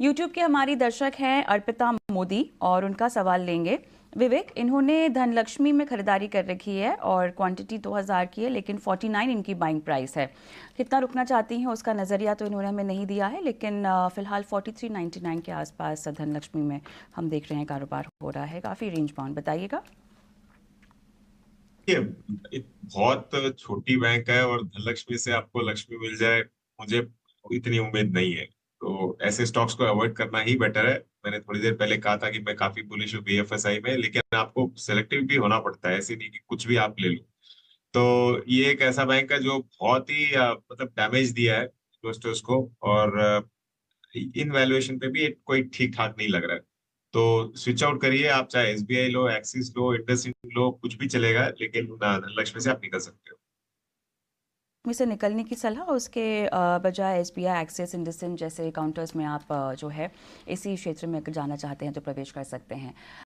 YouTube के हमारी दर्शक हैं अर्पिता मोदी और उनका सवाल लेंगे विवेक इन्होंने धनलक्ष्मी में खरीदारी कर रखी है और क्वांटिटी 2000 की है लेकिन 49 इनकी बाइंग प्राइस है कितना रुकना चाहती हैं उसका नज़रिया तो इन्होंने हमें नहीं दिया है लेकिन फ़िलहाल 43.99 के आसपास धनलक्ष्मी में हम देख रहे हैं कारोबार हो रहा है काफ़ी रेंज बाउंड बताइएगा बहुत छोटी बैंक है और धनलक्ष्मी से आपको लक्ष्मी मिल जाए मुझे इतनी उम्मीद नहीं है तो ऐसे स्टॉक्स को अवॉइड करना ही बेटर है मैंने थोड़ी देर पहले कहा था कि मैं काफी बुलिश हूँ बी में लेकिन आपको सेलेक्टिव भी होना पड़ता है ऐसे नहीं कि कुछ भी आप ले लो तो ये एक ऐसा बैंक है जो बहुत ही मतलब डैमेज दिया है इन्वेस्टर्स को और इन वैल्यूएशन पे भी कोई ठीक ठाक नहीं लग रहा है तो स्विच आउट करिए आप चाहे एस लो एक्सिस लो इंडस लो कुछ भी चलेगा लेकिन धनलक्ष्मी से आप निकल सकते हो में से निकलने की सलाह उसके बजाय S B I Axis IndusInd जैसे काउंटर्स में आप जो है इसी क्षेत्र में अगर जाना चाहते हैं तो प्रवेश कर सकते हैं